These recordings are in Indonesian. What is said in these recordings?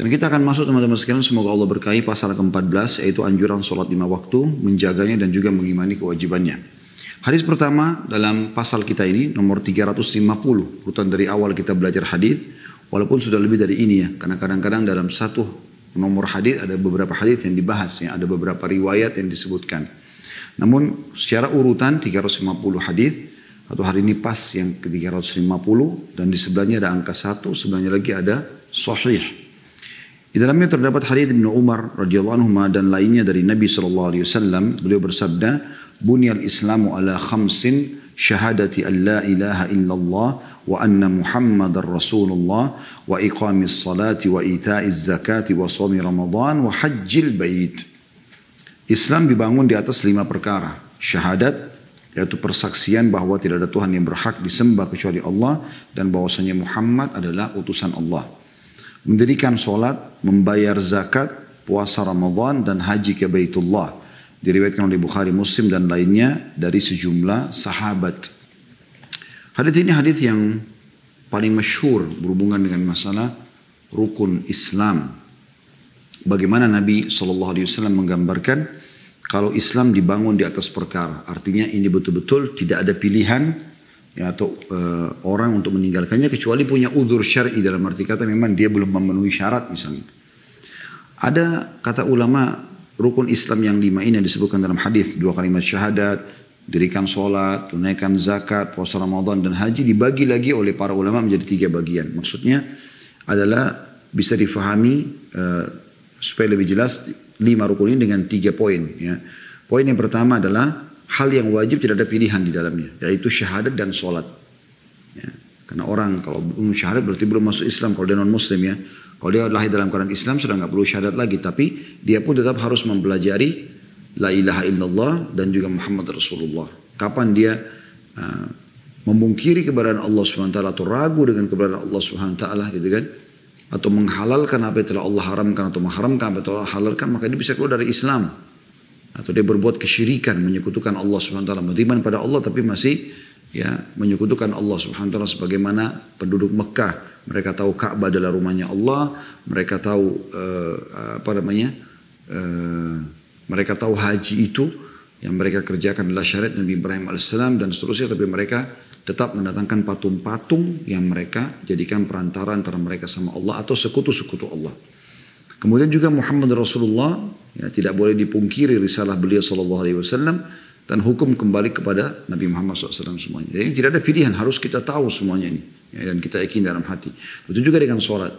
Dan kita akan masuk teman-teman sekalian, semoga Allah berkahi pasal ke-14 yaitu anjuran sholat lima waktu, menjaganya dan juga mengimani kewajibannya. Hadis pertama dalam pasal kita ini nomor 350, urutan dari awal kita belajar hadis, walaupun sudah lebih dari ini ya, karena kadang-kadang dalam satu nomor hadis ada beberapa hadis yang dibahas ya, ada beberapa riwayat yang disebutkan. Namun secara urutan 350 hadis atau hari ini pas yang ke 350 dan di sebelahnya ada angka 1, sebelahnya lagi ada sahih di dalamnya terdapat hadis Ibnu Umar radhiyallahu anhu dan lainnya dari Nabi sallallahu alaihi wasallam, beliau bersabda, "Bunyal Islamu ala khamsin syahadati an la ilaha illallah wa anna Muhammadar Rasulullah wa iqamis salati wa ita'iz zakati wa shaumi Ramadan wa hajjil bait." Islam dibangun di atas lima perkara. Syahadat, yaitu persaksian bahwa tidak ada Tuhan yang berhak disembah kecuali Allah dan bahwasanya Muhammad adalah utusan Allah mendirikan solat, membayar zakat, puasa Ramadan dan haji ke Baitullah. Diriwayatkan oleh Bukhari Muslim dan lainnya dari sejumlah sahabat. Hadis ini hadis yang paling masyhur berhubungan dengan masalah rukun Islam. Bagaimana Nabi SAW menggambarkan kalau Islam dibangun di atas perkara. Artinya ini betul-betul tidak ada pilihan ya, atau uh, orang untuk meninggalkannya kecuali punya udur syar'i dalam arti kata memang dia belum memenuhi syarat misalnya. Ada kata ulama rukun Islam yang lima ini yang disebutkan dalam hadis dua kalimat syahadat, dirikan sholat, tunaikan zakat, puasa Ramadan dan haji dibagi lagi oleh para ulama menjadi tiga bagian. Maksudnya adalah bisa difahami uh, supaya lebih jelas lima rukun ini dengan tiga poin. Ya. Poin yang pertama adalah hal yang wajib tidak ada pilihan di dalamnya, yaitu syahadat dan sholat. Ya. Karena orang kalau belum syahadat berarti belum masuk Islam kalau dia non Muslim ya. Kalau dia lahir dalam keadaan Islam sudah nggak perlu syahadat lagi, tapi dia pun tetap harus mempelajari la ilaha illallah dan juga Muhammad Rasulullah. Kapan dia uh, memungkiri keberadaan Allah Swt atau ragu dengan keberadaan Allah Swt, gitu kan atau menghalalkan apa yang telah Allah haramkan atau mengharamkan apa yang telah Allah halalkan maka dia bisa keluar dari Islam atau dia berbuat kesyirikan menyekutukan Allah Subhanahu wa taala beriman pada Allah tapi masih ya menyekutukan Allah Subhanahu wa taala sebagaimana penduduk Mekah mereka tahu Ka'bah adalah rumahnya Allah mereka tahu uh, apa namanya uh, mereka tahu haji itu yang mereka kerjakan adalah syariat Nabi Ibrahim alaihissalam dan seterusnya tapi mereka tetap mendatangkan patung-patung yang mereka jadikan perantara antara mereka sama Allah atau sekutu-sekutu Allah. Kemudian juga Muhammad Rasulullah Ya, tidak boleh dipungkiri risalah beliau Shallallahu Alaihi Wasallam dan hukum kembali kepada Nabi Muhammad SAW semuanya. Jadi tidak ada pilihan, harus kita tahu semuanya ini ya, dan kita yakin dalam hati. itu juga dengan sholat.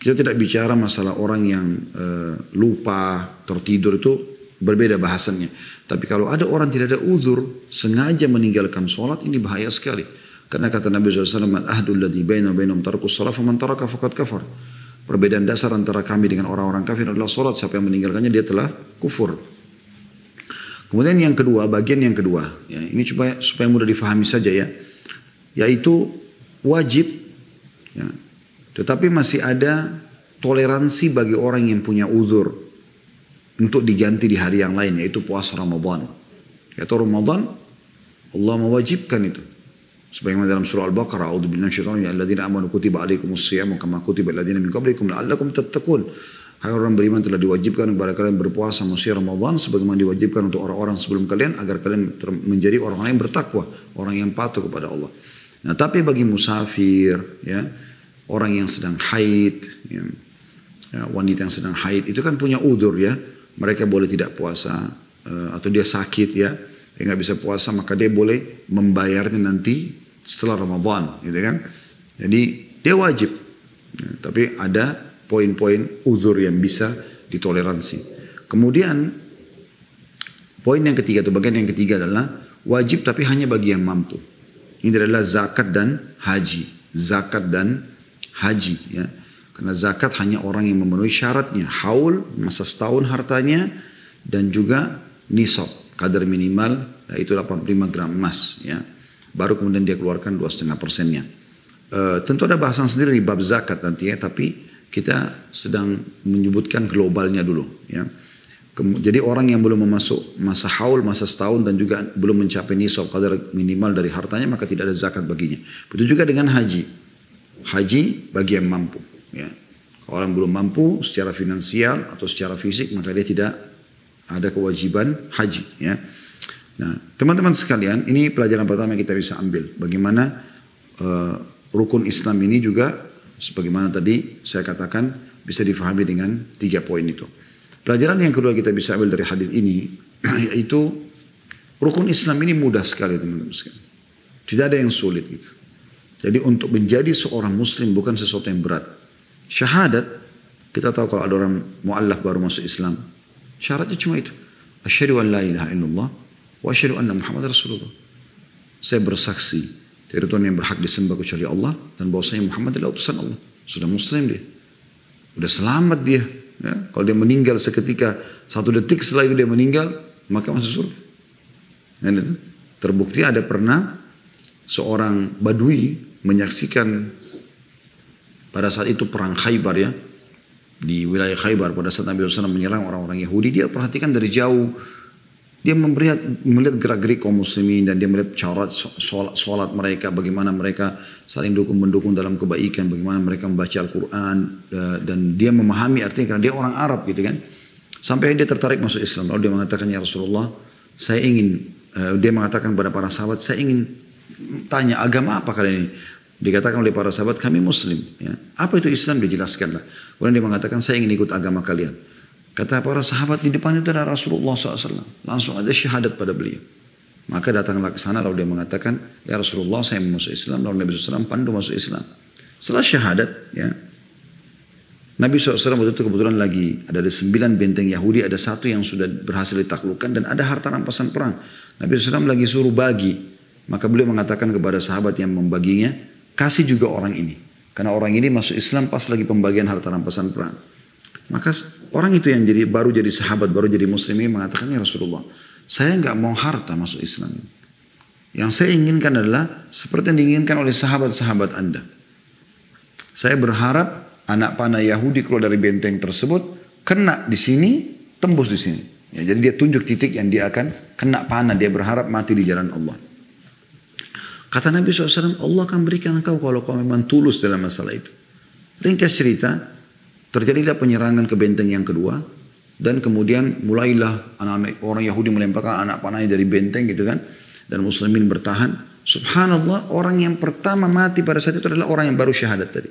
Kita tidak bicara masalah orang yang eh, lupa, tertidur itu berbeda bahasannya. Tapi kalau ada orang tidak ada uzur, sengaja meninggalkan sholat, ini bahaya sekali. Karena kata Nabi SAW, Ahdul ladhi baina bainam tarkus salat, faman taraka fakat kafar. Perbedaan dasar antara kami dengan orang-orang kafir adalah sholat. Siapa yang meninggalkannya dia telah kufur. Kemudian yang kedua, bagian yang kedua. Ya, ini supaya, supaya mudah difahami saja ya. Yaitu wajib. Ya, tetapi masih ada toleransi bagi orang yang punya uzur. Untuk diganti di hari yang lain yaitu puasa Ramadan. Yaitu Ramadan Allah mewajibkan itu sebagaimana dalam surah Al-Baqarah Allah a'udzu billahi minasyaitonir rajim ya alladzina amanu kutiba alaikumus siyam kama kutiba alladzina min qablikum la'allakum tattaqun hai orang beriman telah diwajibkan kepada kalian berpuasa musim Ramadan sebagaimana diwajibkan untuk orang-orang sebelum kalian agar kalian menjadi orang-orang yang bertakwa orang yang patuh kepada Allah nah tapi bagi musafir ya orang yang sedang haid ya, ya, wanita yang sedang haid itu kan punya udur ya mereka boleh tidak puasa uh, atau dia sakit ya dia nggak bisa puasa maka dia boleh membayarnya nanti setelah Ramadan gitu kan jadi dia wajib ya, tapi ada poin-poin uzur yang bisa ditoleransi kemudian poin yang ketiga atau bagian yang ketiga adalah wajib tapi hanya bagi yang mampu ini adalah zakat dan haji zakat dan haji ya karena zakat hanya orang yang memenuhi syaratnya haul masa setahun hartanya dan juga nisab kadar minimal yaitu 85 gram emas ya Baru kemudian dia keluarkan 2,5 persennya. E, tentu ada bahasan sendiri di bab zakat nanti ya, tapi kita sedang menyebutkan globalnya dulu ya. Jadi orang yang belum memasuk masa haul, masa setahun dan juga belum mencapai nisab kadar minimal dari hartanya maka tidak ada zakat baginya. Begitu juga dengan haji. Haji bagi yang mampu. Ya. Kalau orang belum mampu secara finansial atau secara fisik maka dia tidak ada kewajiban haji. Ya. Nah, teman-teman sekalian, ini pelajaran pertama yang kita bisa ambil. Bagaimana uh, rukun Islam ini juga, sebagaimana tadi saya katakan, bisa difahami dengan tiga poin itu. Pelajaran yang kedua kita bisa ambil dari hadis ini, yaitu rukun Islam ini mudah sekali teman-teman sekalian. Tidak ada yang sulit gitu. Jadi untuk menjadi seorang muslim bukan sesuatu yang berat. Syahadat, kita tahu kalau ada orang mu'allaf baru masuk Islam, syaratnya cuma itu. Asyhadu an la ilaha illallah Wa syiru anna Muhammad Rasulullah. Saya bersaksi tidak Tuhan yang berhak disembah kecuali Allah dan bahwasanya Muhammad adalah utusan Allah. Sudah muslim dia. Sudah selamat dia. Ya, kalau dia meninggal seketika satu detik setelah itu dia meninggal, maka masuk surga. Dan ya, itu terbukti ada pernah seorang badui menyaksikan pada saat itu perang Khaybar ya di wilayah Khaybar pada saat Nabi SAW menyerang orang-orang Yahudi dia perhatikan dari jauh dia melihat, melihat gerak-gerik kaum muslimin dan dia melihat cara sholat, sholat mereka, bagaimana mereka saling dukung-mendukung dalam kebaikan, bagaimana mereka membaca Al-Quran eh, dan dia memahami artinya karena dia orang Arab gitu kan. Sampai dia tertarik masuk Islam. Lalu dia mengatakan, ya Rasulullah, saya ingin, eh, dia mengatakan kepada para sahabat, saya ingin tanya agama apa kali ini? Dikatakan oleh para sahabat, kami muslim. Ya. Apa itu Islam? Dijelaskanlah. Kemudian dia mengatakan, saya ingin ikut agama kalian. Kata para sahabat di depan itu ada Rasulullah SAW. Langsung ada syahadat pada beliau. Maka datanglah ke sana lalu dia mengatakan, Ya Rasulullah saya masuk Islam. Lalu Nabi SAW pandu masuk Islam. Setelah syahadat, ya, Nabi SAW waktu itu kebetulan lagi ada, ada sembilan benteng Yahudi, ada satu yang sudah berhasil ditaklukkan dan ada harta rampasan perang. Nabi SAW lagi suruh bagi. Maka beliau mengatakan kepada sahabat yang membaginya, kasih juga orang ini. Karena orang ini masuk Islam pas lagi pembagian harta rampasan perang. Maka Orang itu yang jadi baru jadi sahabat, baru jadi ini mengatakan ya Rasulullah, saya nggak mau harta masuk Islam. Yang saya inginkan adalah seperti yang diinginkan oleh sahabat-sahabat Anda. Saya berharap anak panah Yahudi keluar dari benteng tersebut kena di sini, tembus di sini. Ya, jadi dia tunjuk titik yang dia akan kena panah. Dia berharap mati di jalan Allah. Kata Nabi SAW, Allah akan berikan engkau kalau kau memang tulus dalam masalah itu. Ringkas cerita, Terjadilah penyerangan ke benteng yang kedua dan kemudian mulailah anak-anak orang Yahudi melemparkan anak panahnya dari benteng gitu kan dan muslimin bertahan. Subhanallah orang yang pertama mati pada saat itu adalah orang yang baru syahadat tadi.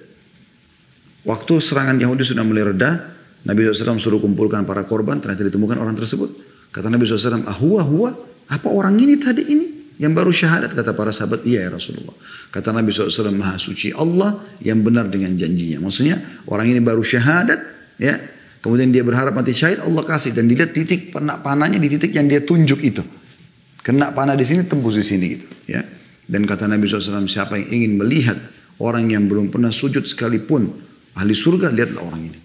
Waktu serangan Yahudi sudah mulai reda, Nabi SAW suruh kumpulkan para korban, ternyata ditemukan orang tersebut. Kata Nabi SAW, ahuwa huwa, apa orang ini tadi ini? yang baru syahadat kata para sahabat iya ya Rasulullah kata Nabi SAW maha suci Allah yang benar dengan janjinya maksudnya orang ini baru syahadat ya kemudian dia berharap mati syahid Allah kasih dan dilihat titik penak panahnya di titik yang dia tunjuk itu kena panah di sini tembus di sini gitu ya dan kata Nabi SAW siapa yang ingin melihat orang yang belum pernah sujud sekalipun ahli surga lihatlah orang ini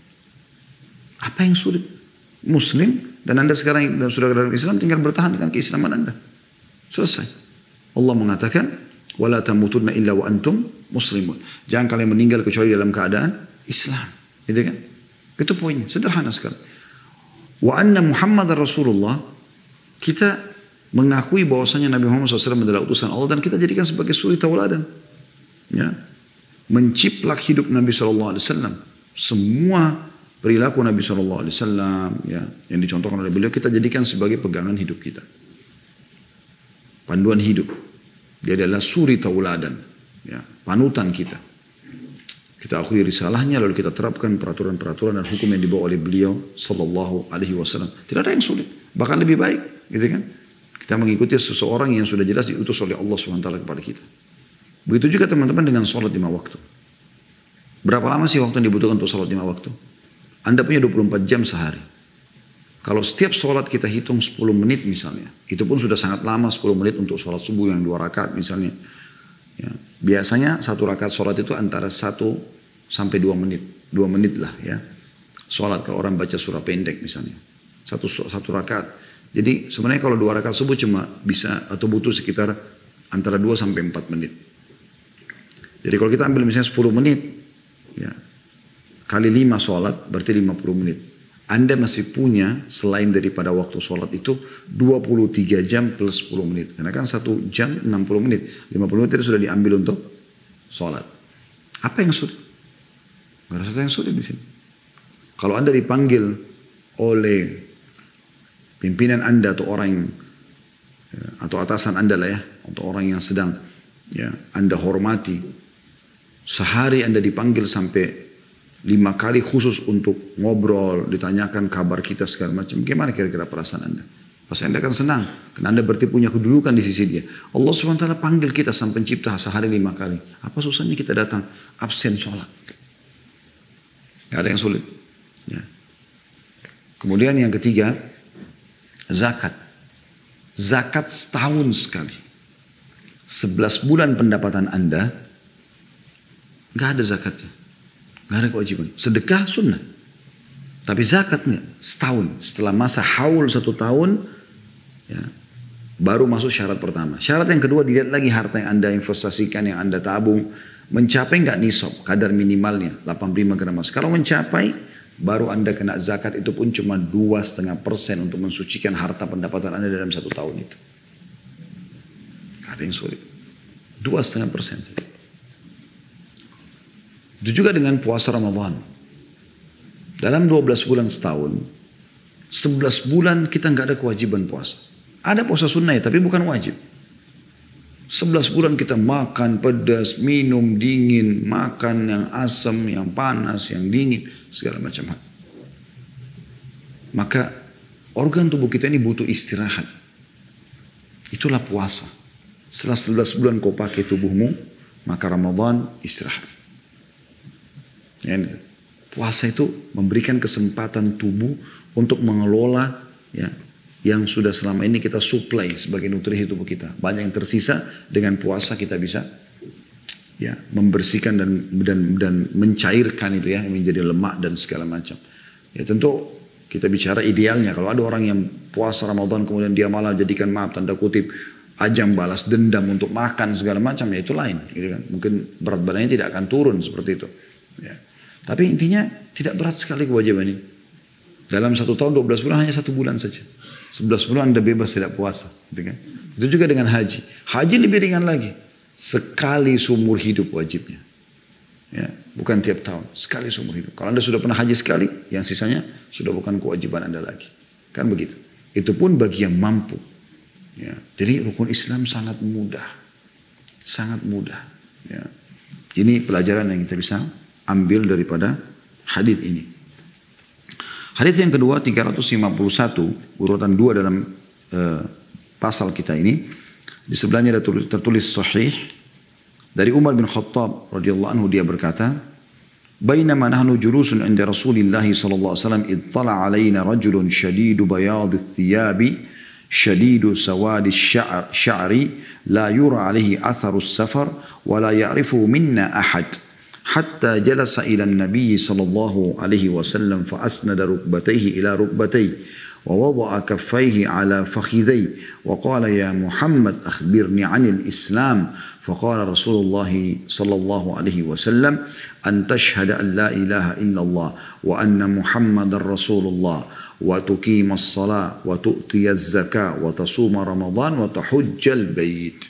apa yang sulit muslim dan anda sekarang sudah dalam Islam tinggal bertahan dengan keislaman anda Selesai. Allah mengatakan, "Wala tamutunna illa wa antum muslimun." Jangan kalian meninggal kecuali dalam keadaan Islam. Gitu kan? Itu poinnya, sederhana sekali. Wa anna Muhammad Rasulullah, kita mengakui bahwasanya Nabi Muhammad SAW adalah utusan Allah dan kita jadikan sebagai suri tauladan. Ya. Menciplak hidup Nabi SAW. Semua perilaku Nabi SAW ya, yang dicontohkan oleh beliau kita jadikan sebagai pegangan hidup kita panduan hidup. Dia adalah suri tauladan, ya, panutan kita. Kita akui risalahnya lalu kita terapkan peraturan-peraturan dan hukum yang dibawa oleh beliau sallallahu alaihi wasallam. Tidak ada yang sulit, bahkan lebih baik, gitu kan? Kita mengikuti seseorang yang sudah jelas diutus oleh Allah SWT kepada kita. Begitu juga teman-teman dengan sholat lima waktu. Berapa lama sih waktu yang dibutuhkan untuk sholat lima waktu? Anda punya 24 jam sehari. Kalau setiap sholat kita hitung 10 menit misalnya, itu pun sudah sangat lama 10 menit untuk sholat subuh yang dua rakaat misalnya. Ya, biasanya satu rakaat sholat itu antara 1 sampai 2 menit. 2 menit lah ya. Sholat kalau orang baca surah pendek misalnya. Satu, satu rakaat. Jadi sebenarnya kalau dua rakaat subuh cuma bisa atau butuh sekitar antara 2 sampai 4 menit. Jadi kalau kita ambil misalnya 10 menit, ya, kali 5 sholat berarti 50 menit. Anda masih punya selain daripada waktu sholat itu 23 jam plus 10 menit. Karena kan satu jam 60 menit. 50 menit itu sudah diambil untuk sholat. Apa yang sulit? Gak ada yang sulit di sini. Kalau Anda dipanggil oleh pimpinan Anda atau orang yang, ya, atau atasan Anda lah ya, atau orang yang sedang ya Anda hormati, sehari Anda dipanggil sampai lima kali khusus untuk ngobrol, ditanyakan kabar kita segala macam. Gimana kira-kira perasaan Anda? Pasti Anda akan senang. Karena Anda berarti punya kedudukan di sisi dia. Allah SWT panggil kita sang pencipta sehari lima kali. Apa susahnya kita datang absen sholat? Gak ada yang sulit. Ya. Kemudian yang ketiga, zakat. Zakat setahun sekali. Sebelas bulan pendapatan Anda, gak ada zakatnya. Gak ada kewajiban. Sedekah sunnah. Tapi zakat enggak. Setahun. Setelah masa haul satu tahun. Ya, baru masuk syarat pertama. Syarat yang kedua dilihat lagi harta yang Anda investasikan, yang Anda tabung. Mencapai nggak nisab kadar minimalnya 85 gram emas. Kalau mencapai baru Anda kena zakat itu pun cuma 2,5% persen untuk mensucikan harta pendapatan Anda dalam satu tahun itu. Gak ada yang sulit. 2,5% persen saja. Itu juga dengan puasa Ramadan. Dalam 12 bulan setahun, 11 bulan kita nggak ada kewajiban puasa. Ada puasa sunnah ya, tapi bukan wajib. 11 bulan kita makan pedas, minum dingin, makan yang asam, yang panas, yang dingin, segala macam hal. Maka organ tubuh kita ini butuh istirahat. Itulah puasa. Setelah 11 bulan kau pakai tubuhmu, maka Ramadan istirahat. Ya, puasa itu memberikan kesempatan tubuh untuk mengelola ya yang sudah selama ini kita supply sebagai nutrisi tubuh kita. Banyak yang tersisa dengan puasa kita bisa ya membersihkan dan dan dan mencairkan itu ya menjadi lemak dan segala macam. Ya tentu kita bicara idealnya kalau ada orang yang puasa Ramadan kemudian dia malah jadikan maaf tanda kutip ajang balas dendam untuk makan segala macam ya itu lain gitu kan. Mungkin berat badannya tidak akan turun seperti itu. Tapi intinya tidak berat sekali kewajiban ini. Dalam satu tahun 12 bulan hanya satu bulan saja. 11 bulan anda bebas tidak puasa. Gitu kan? Itu juga dengan haji. Haji lebih ringan lagi. Sekali seumur hidup wajibnya. Ya, bukan tiap tahun. Sekali seumur hidup. Kalau anda sudah pernah haji sekali, yang sisanya sudah bukan kewajiban anda lagi. Kan begitu. Itu pun bagi yang mampu. Ya. Jadi rukun Islam sangat mudah. Sangat mudah. Ya. Ini pelajaran yang kita bisa ambil daripada hadis ini. Hadis yang kedua 351 urutan dua dalam uh, pasal kita ini di sebelahnya ada tertulis, tertulis sahih dari Umar bin Khattab radhiyallahu anhu dia berkata بينما نحن جلوس عند رسول الله صلى الله عليه وسلم إذ طلع علينا رجل شديد بياض الثياب شديد سواد الشعر شعري لا يرى عليه أثر السفر ولا يعرفه منا أحد حتى جلس إلى النبي صلى الله عليه وسلم فأسند ركبتيه إلى ركبتيه ووضع كفيه على فخذيه وقال يا محمد أخبرني عن الإسلام فقال رسول الله صلى الله عليه وسلم أن تشهد أن لا إله إلا الله وأن محمد رسول الله وتقيم الصلاة وتؤتي الزكاة وتصوم رمضان وتحج البيت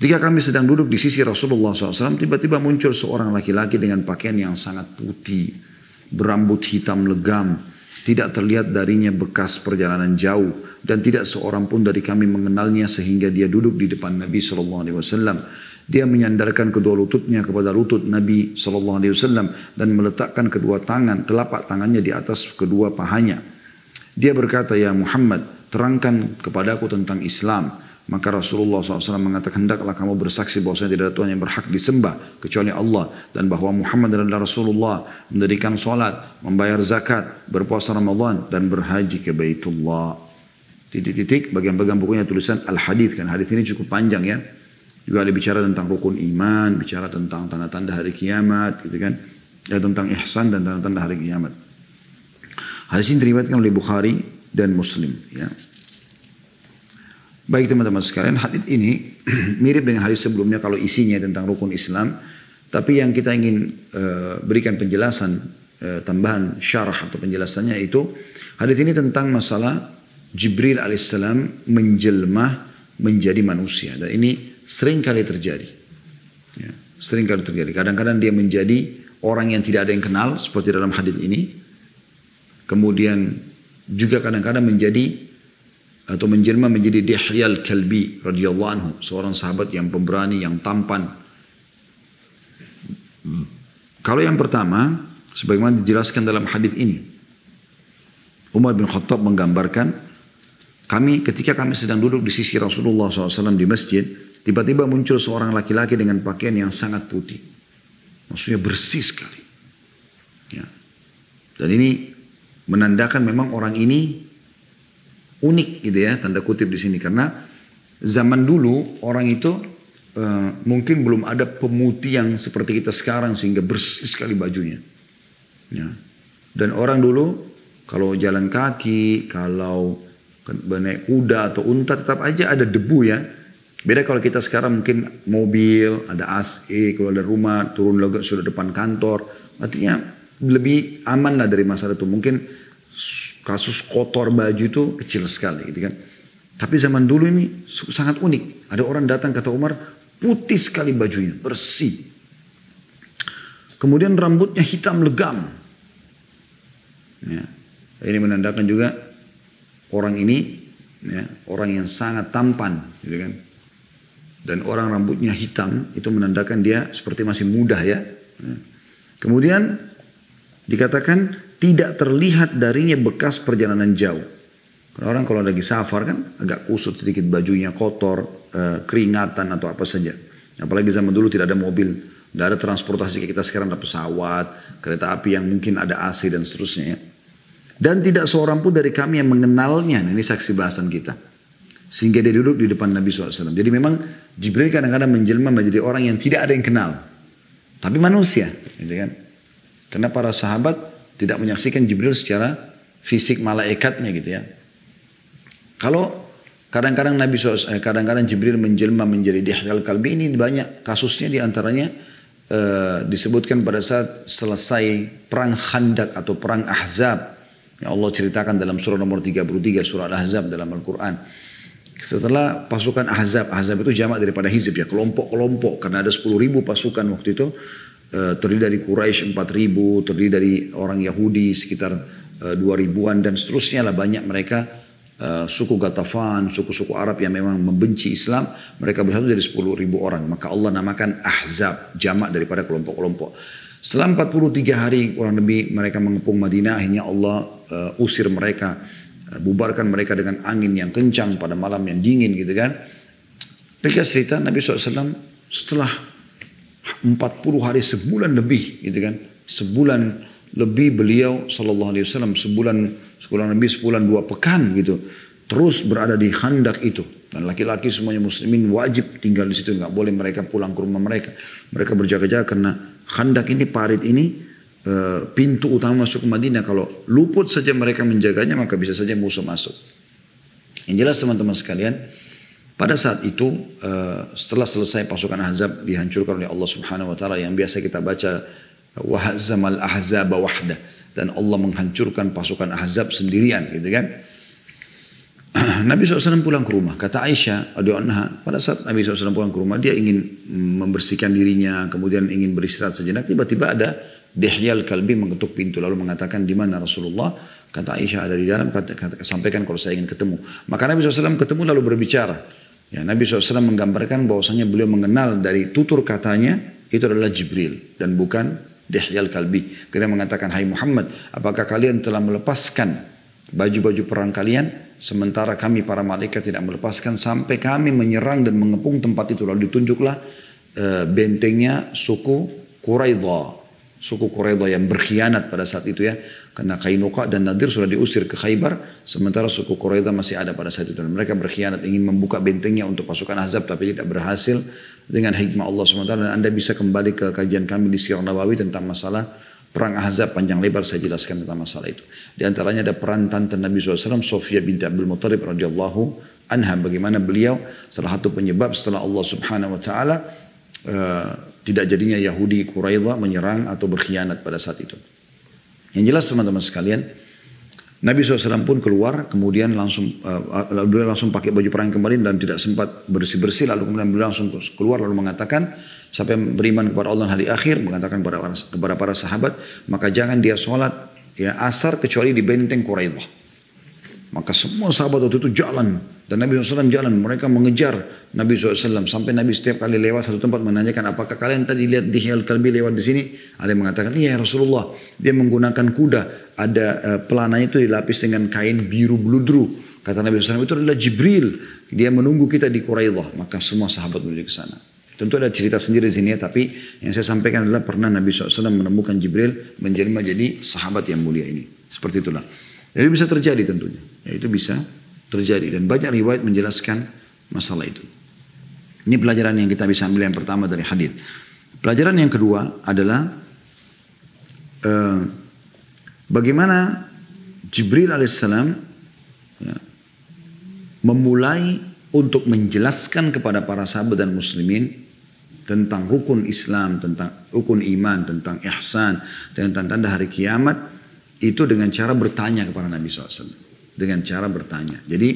Ketika kami sedang duduk di sisi Rasulullah SAW, tiba-tiba muncul seorang laki-laki dengan pakaian yang sangat putih, berambut hitam legam, tidak terlihat darinya bekas perjalanan jauh dan tidak seorang pun dari kami mengenalnya sehingga dia duduk di depan Nabi SAW. alaihi wasallam. Dia menyandarkan kedua lututnya kepada lutut Nabi SAW alaihi wasallam dan meletakkan kedua tangan telapak tangannya di atas kedua pahanya. Dia berkata, "Ya Muhammad, terangkan kepadaku tentang Islam." Maka Rasulullah SAW mengatakan, hendaklah kamu bersaksi bahwa tidak ada Tuhan yang berhak disembah kecuali Allah. Dan bahwa Muhammad adalah Rasulullah mendirikan solat, membayar zakat, berpuasa Ramadan, dan berhaji ke Baitullah. Titik-titik bagian-bagian bukunya tulisan Al-Hadith. Kan hadith ini cukup panjang ya. Juga ada bicara tentang rukun iman, bicara tentang tanda-tanda hari kiamat gitu kan. Ya tentang ihsan dan tanda-tanda hari kiamat. Hadis ini diriwayatkan oleh Bukhari dan Muslim ya. Baik teman-teman sekalian, hadis ini mirip dengan hadis sebelumnya kalau isinya tentang rukun Islam, tapi yang kita ingin e, berikan penjelasan e, tambahan syarah atau penjelasannya itu hadis ini tentang masalah Jibril alaihissalam menjelma menjadi manusia dan ini sering kali terjadi. Ya, sering kali terjadi. Kadang-kadang dia menjadi orang yang tidak ada yang kenal seperti dalam hadis ini. Kemudian juga kadang-kadang menjadi atau menjelma menjadi Dihyal Kalbi radhiyallahu anhu, seorang sahabat yang pemberani, yang tampan. Kalau yang pertama, sebagaimana dijelaskan dalam hadis ini, Umar bin Khattab menggambarkan kami ketika kami sedang duduk di sisi Rasulullah SAW di masjid, tiba-tiba muncul seorang laki-laki dengan pakaian yang sangat putih, maksudnya bersih sekali. Ya. Dan ini menandakan memang orang ini unik gitu ya tanda kutip di sini karena zaman dulu orang itu uh, mungkin belum ada pemutih yang seperti kita sekarang sehingga bersih sekali bajunya. Ya. Dan orang dulu kalau jalan kaki, kalau naik kuda atau unta tetap aja ada debu ya. Beda kalau kita sekarang mungkin mobil, ada AC, e, kalau ada rumah, turun lagi sudah depan kantor. Artinya lebih aman lah dari masa itu. Mungkin kasus kotor baju itu kecil sekali gitu kan. Tapi zaman dulu ini sangat unik. Ada orang datang kata Umar, putih sekali bajunya, bersih. Kemudian rambutnya hitam legam. Ya. Ini menandakan juga orang ini ya, orang yang sangat tampan, gitu kan. Dan orang rambutnya hitam itu menandakan dia seperti masih muda ya. ya. Kemudian dikatakan tidak terlihat darinya bekas perjalanan jauh. orang kalau lagi safar kan agak kusut sedikit bajunya kotor, eh, keringatan atau apa saja. Apalagi zaman dulu tidak ada mobil, tidak ada transportasi kayak kita sekarang ada pesawat, kereta api yang mungkin ada AC dan seterusnya ya. Dan tidak seorang pun dari kami yang mengenalnya. Nah, ini saksi bahasan kita. Sehingga dia duduk di depan Nabi SAW. Jadi memang Jibril kadang-kadang menjelma menjadi orang yang tidak ada yang kenal. Tapi manusia. Gitu kan? Karena para sahabat tidak menyaksikan Jibril secara fisik malaikatnya gitu ya. Kalau kadang-kadang Nabi SAW, eh, kadang-kadang Jibril menjelma menjadi dihal kalbi ini banyak kasusnya diantaranya e, eh, disebutkan pada saat selesai perang Khandak atau perang Ahzab yang Allah ceritakan dalam surah nomor 33 surah Al-Ahzab dalam Al-Quran. Setelah pasukan Ahzab, Ahzab itu jamak daripada Hizib ya, kelompok-kelompok karena ada 10.000 pasukan waktu itu Eh, terdiri dari Quraisy 4000, terdiri dari orang Yahudi sekitar 2000-an eh, dan seterusnya lah banyak mereka eh, suku Gatafan, suku-suku Arab yang memang membenci Islam, mereka bersatu dari 10.000 orang. Maka Allah namakan Ahzab, jamak daripada kelompok-kelompok. Setelah 43 hari kurang lebih mereka mengepung Madinah, akhirnya Allah uh, usir mereka, uh, bubarkan mereka dengan angin yang kencang pada malam yang dingin gitu kan. Mereka cerita Nabi SAW setelah 40 hari sebulan lebih gitu kan. Sebulan lebih beliau sallallahu alaihi wasallam sebulan sebulan lebih sebulan dua pekan gitu terus berada di khandak itu dan laki-laki semuanya muslimin wajib tinggal di situ nggak boleh mereka pulang ke rumah mereka mereka berjaga-jaga karena khandak ini parit ini eh, pintu utama masuk ke Madinah kalau luput saja mereka menjaganya maka bisa saja musuh masuk yang jelas teman-teman sekalian pada saat itu eh, setelah selesai pasukan Ahzab dihancurkan oleh Allah Subhanahu wa taala yang biasa kita baca wahzamal ahzaba wahda dan Allah menghancurkan pasukan Ahzab sendirian gitu kan. Nabi SAW pulang ke rumah. Kata Aisyah, anha, pada saat Nabi SAW pulang ke rumah, dia ingin membersihkan dirinya, kemudian ingin beristirahat sejenak. Tiba-tiba ada Dihyal Kalbi mengetuk pintu, lalu mengatakan, di mana Rasulullah? Kata Aisyah ada di dalam, kata, kata, sampaikan kalau saya ingin ketemu. Maka Nabi SAW ketemu lalu berbicara. Ya, Nabi SAW menggambarkan bahwasanya beliau mengenal dari tutur katanya itu adalah Jibril dan bukan Dihyal Kalbi. Karena mengatakan, Hai Muhammad, apakah kalian telah melepaskan baju-baju perang kalian? Sementara kami para malaikat tidak melepaskan sampai kami menyerang dan mengepung tempat itu. Lalu ditunjuklah e, bentengnya suku Quraidah. Suku Quraidah yang berkhianat pada saat itu ya. Karena Kainuka dan Nadir sudah diusir ke Khaybar, sementara suku Quraisy masih ada pada saat itu. Dan mereka berkhianat ingin membuka bentengnya untuk pasukan Ahzab, tapi tidak berhasil dengan hikmah Allah SWT. Dan Anda bisa kembali ke kajian kami di Sirah Nawawi tentang masalah perang Ahzab panjang lebar saya jelaskan tentang masalah itu. Di antaranya ada peran tante Nabi SAW, Sofia binti Abdul Muttalib radhiyallahu anha. Bagaimana beliau salah satu penyebab setelah Allah Subhanahu Wa Taala uh, tidak jadinya Yahudi Quraidha menyerang atau berkhianat pada saat itu. Yang jelas teman-teman sekalian, Nabi SAW pun keluar, kemudian langsung uh, eh, eh, lalu langsung pakai baju perang kembali dan tidak sempat bersih-bersih, lalu kemudian beliau langsung keluar lalu mengatakan, sampai beriman kepada Allah hari akhir, mengatakan kepada, kepada para sahabat, maka jangan dia sholat ya asar kecuali di benteng Quraidah. Maka semua sahabat waktu itu jalan dan Nabi SAW jalan, mereka mengejar Nabi SAW. Sampai Nabi setiap kali lewat satu tempat menanyakan, apakah kalian tadi lihat di Hiyal Kalbi lewat di sini? Ada yang mengatakan, iya ya Rasulullah. Dia menggunakan kuda, ada uh, eh, pelananya itu dilapis dengan kain biru bludru. Kata Nabi SAW, itu adalah Jibril. Dia menunggu kita di Quraidah. Maka semua sahabat menuju ke sana. Tentu ada cerita sendiri di sini ya, tapi yang saya sampaikan adalah pernah Nabi SAW menemukan Jibril menjelma jadi sahabat yang mulia ini. Seperti itulah. Jadi bisa terjadi tentunya. Ya, itu bisa terjadi dan banyak riwayat menjelaskan masalah itu. Ini pelajaran yang kita bisa ambil yang pertama dari hadis. Pelajaran yang kedua adalah uh, bagaimana Jibril alaihissalam ya, memulai untuk menjelaskan kepada para sahabat dan muslimin tentang rukun Islam, tentang rukun iman, tentang ihsan, tentang tanda hari kiamat itu dengan cara bertanya kepada Nabi SAW dengan cara bertanya. Jadi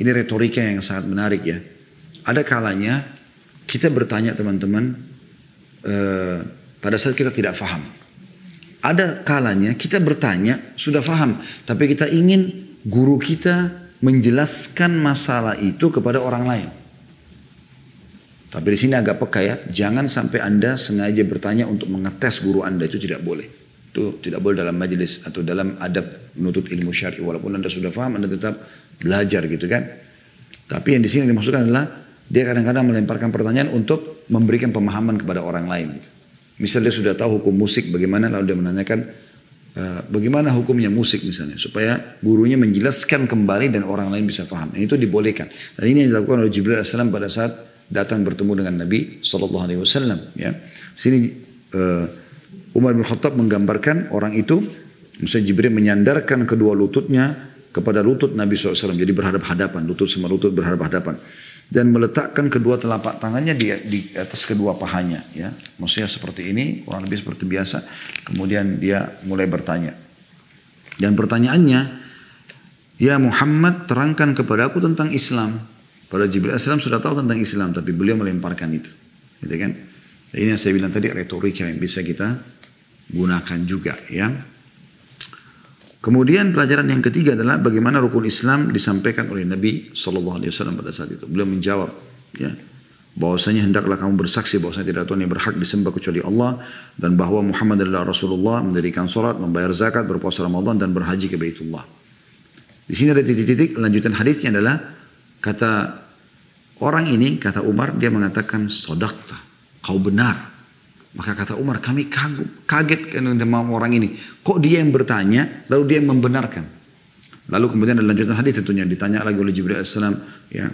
ini retorika yang sangat menarik ya. Ada kalanya kita bertanya teman-teman eh, pada saat kita tidak faham. Ada kalanya kita bertanya sudah faham, tapi kita ingin guru kita menjelaskan masalah itu kepada orang lain. Tapi di sini agak peka ya, jangan sampai Anda sengaja bertanya untuk mengetes guru Anda itu tidak boleh. Itu tidak boleh dalam majelis atau dalam adab menuntut ilmu syari. Walaupun Anda sudah paham, Anda tetap belajar gitu kan. Tapi yang di sini dimaksudkan adalah dia kadang-kadang melemparkan pertanyaan untuk memberikan pemahaman kepada orang lain. misalnya dia sudah tahu hukum musik bagaimana, lalu dia menanyakan e, bagaimana hukumnya musik misalnya, supaya gurunya menjelaskan kembali dan orang lain bisa paham. itu dibolehkan. Dan ini yang dilakukan oleh Jibril AS pada saat datang bertemu dengan Nabi Shallallahu Alaihi Wasallam. Ya, sini uh, Umar bin Khattab menggambarkan orang itu, misalnya Jibril menyandarkan kedua lututnya kepada lutut Nabi SAW. Jadi berhadapan hadapan lutut sama lutut berhadap-hadapan. Dan meletakkan kedua telapak tangannya di, di atas kedua pahanya. ya Maksudnya seperti ini, Orang lebih seperti biasa. Kemudian dia mulai bertanya. Dan pertanyaannya, Ya Muhammad terangkan kepada aku tentang Islam. Pada Jibril Islam sudah tahu tentang Islam, tapi beliau melemparkan itu. Gitu kan? Ini yang saya bilang tadi retorik yang bisa kita gunakan juga ya. Kemudian pelajaran yang ketiga adalah bagaimana rukun Islam disampaikan oleh Nabi Shallallahu Alaihi Wasallam pada saat itu. Beliau menjawab, ya, bahwasanya hendaklah kamu bersaksi bahwasanya tidak Tuhan yang berhak disembah kecuali Allah dan bahwa Muhammad adalah Rasulullah, mendirikan sholat, membayar zakat, berpuasa Ramadan dan berhaji ke Baitullah. Di sini ada titik-titik lanjutan hadisnya adalah kata orang ini kata Umar dia mengatakan sodakta kau benar maka kata Umar, kami kagum, kaget dengan orang ini. Kok dia yang bertanya, lalu dia yang membenarkan. Lalu kemudian ada lanjutan hadis tentunya, ditanya lagi oleh Jibril AS, ya,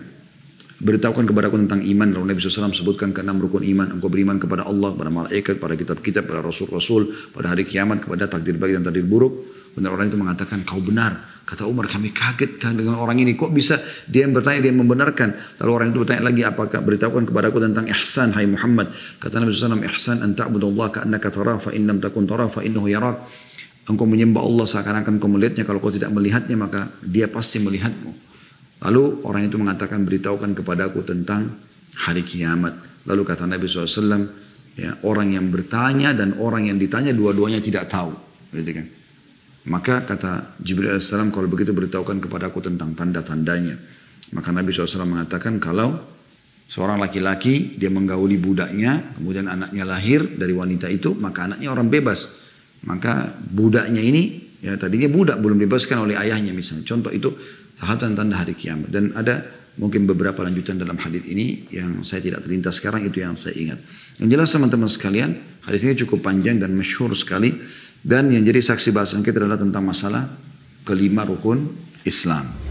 beritahukan kepada aku tentang iman. Lalu Nabi SAW sebutkan ke enam rukun iman. Engkau beriman kepada Allah, kepada malaikat, kepada kitab-kitab, kepada rasul-rasul, pada hari kiamat, kepada takdir baik dan takdir buruk. Benar orang itu mengatakan, kau benar. Kata Umar kami kaget kan dengan orang ini. Kok bisa dia yang bertanya, dia yang membenarkan. Lalu orang itu bertanya lagi apakah beritahukan kepadaku tentang ihsan hai Muhammad. Kata Nabi SAW ihsan an ta'budallah ka'annaka tara fa in lam takun tara fa yarak. Engkau menyembah Allah seakan-akan kau melihatnya. Kalau kau tidak melihatnya maka dia pasti melihatmu. Lalu orang itu mengatakan beritahukan kepadaku tentang hari kiamat. Lalu kata Nabi SAW ya, orang yang bertanya dan orang yang ditanya dua-duanya tidak tahu. Gitu kan. Maka kata Jibril AS, kalau begitu beritahukan kepada aku tentang tanda-tandanya. Maka Nabi SAW mengatakan kalau seorang laki-laki dia menggauli budaknya, kemudian anaknya lahir dari wanita itu, maka anaknya orang bebas. Maka budaknya ini, ya tadinya budak belum dibebaskan oleh ayahnya misalnya. Contoh itu satu tanda hari kiamat. Dan ada mungkin beberapa lanjutan dalam hadis ini yang saya tidak terlintas sekarang itu yang saya ingat. Yang jelas teman-teman sekalian, hadis ini cukup panjang dan masyhur sekali. Dan yang jadi saksi bahasan kita adalah tentang masalah kelima rukun Islam.